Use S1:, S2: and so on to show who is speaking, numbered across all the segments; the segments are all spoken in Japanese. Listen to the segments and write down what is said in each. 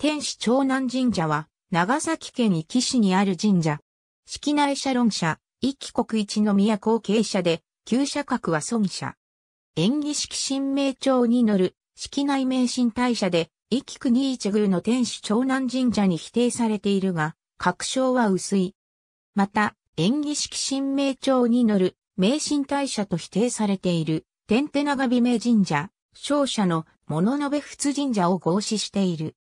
S1: 天使長南神社は、長崎県壱岐市にある神社。式内社論社、壱岐国一の宮後継者で、旧社格は孫社。演技式神明帳に乗る、式内名神大社で、壱岐国一宮の天使長南神社に否定されているが、確証は薄い。また、演技式神明帳に乗る、名神大社と否定されている、天手長美名神社、勝者の物部仏神社を合祀している。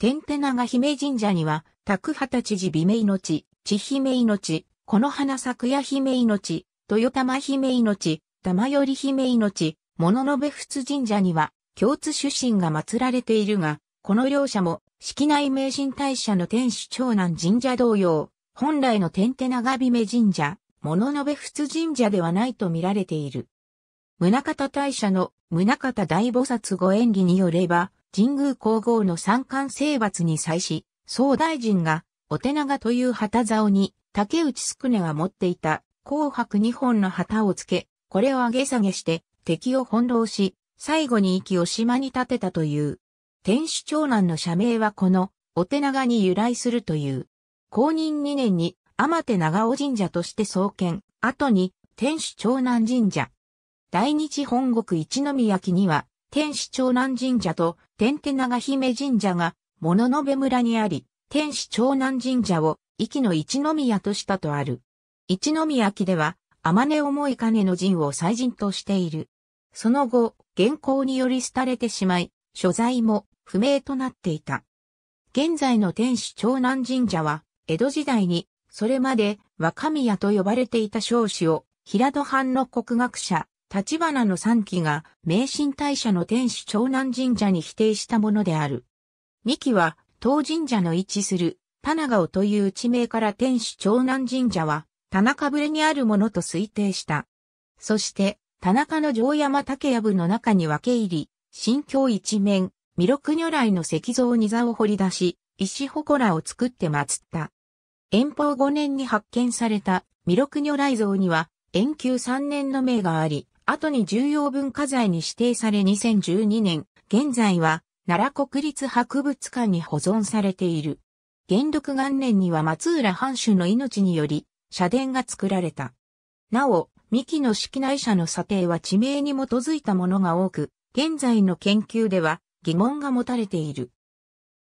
S1: 天手長姫神社には、拓畑知事美名の千姫命、この花咲夜姫命、豊玉姫命、玉寄姫命、物の部仏神社には、共通出身が祀られているが、この両者も、式内名神大社の天主長男神社同様、本来の天手長姫神社、物の部仏神社ではないと見られている。宗方大社の宗方大菩薩御縁技によれば、神宮皇后の三冠征伐に際し、総大臣が、お手長という旗竿に、竹内宿根が持っていた、紅白二本の旗をつけ、これを上げ下げして、敵を翻弄し、最後に息を島に立てたという。天守長男の社名はこの、お手長に由来するという。公認2年に、天手長尾神社として創建、後に、天守長男神社。大日本国一宮記には、天使長南神社と天手長姫神社が、物の部村にあり、天使長南神社を、壱の一宮としたとある。一宮記では、天音重い金の陣を祭神としている。その後、原稿により廃れてしまい、所在も不明となっていた。現在の天使長南神社は、江戸時代に、それまで若宮と呼ばれていた少子を、平戸藩の国学者、立花の三期が名神大社の天守長南神社に否定したものである。二期は当神社の位置する田長尾という地名から天守長南神社は田中ぶれにあるものと推定した。そして田中の城山竹やぶの中に分け入り、新京一面、弥勒如来の石像に座を掘り出し、石祠を作って祀った。遠方五年に発見された弥勒如来像には、延久三年の命があり、後に重要文化財に指定され2012年、現在は奈良国立博物館に保存されている。元禄元年には松浦藩主の命により、社殿が作られた。なお、三木の式内社の査定は地名に基づいたものが多く、現在の研究では疑問が持たれている。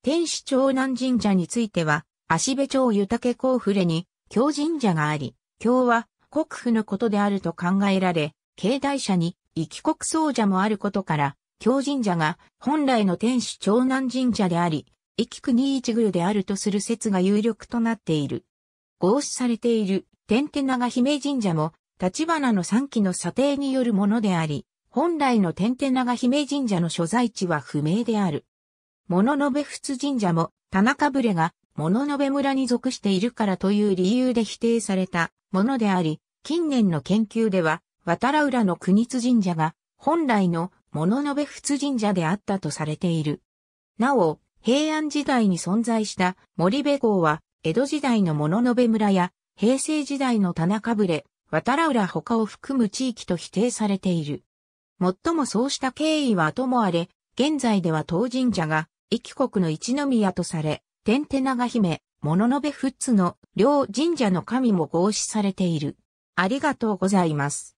S1: 天使長南神社については、足部町湯竹甲府れに、京神社があり、京は国府のことであると考えられ、境内社に、異国僧者もあることから、京神社が本来の天主長南神社であり、異帰国一宮であるとする説が有力となっている。合祀されている天手長姫神社も、立花の三期の査定によるものであり、本来の天手長姫神社の所在地は不明である。物の部仏神社も、田中ぶれが物の部村に属しているからという理由で否定されたものであり、近年の研究では、渡良浦の国津神社が本来の物の部仏神社であったとされている。なお、平安時代に存在した森部号は、江戸時代の物の部村や、平成時代の田中ぶれ、渡良浦他を含む地域と否定されている。もっともそうした経緯はともあれ、現在では当神社が、壱岐国の一宮とされ、天手長姫、物の部仏の両神社の神も合祀されている。ありがとうございます。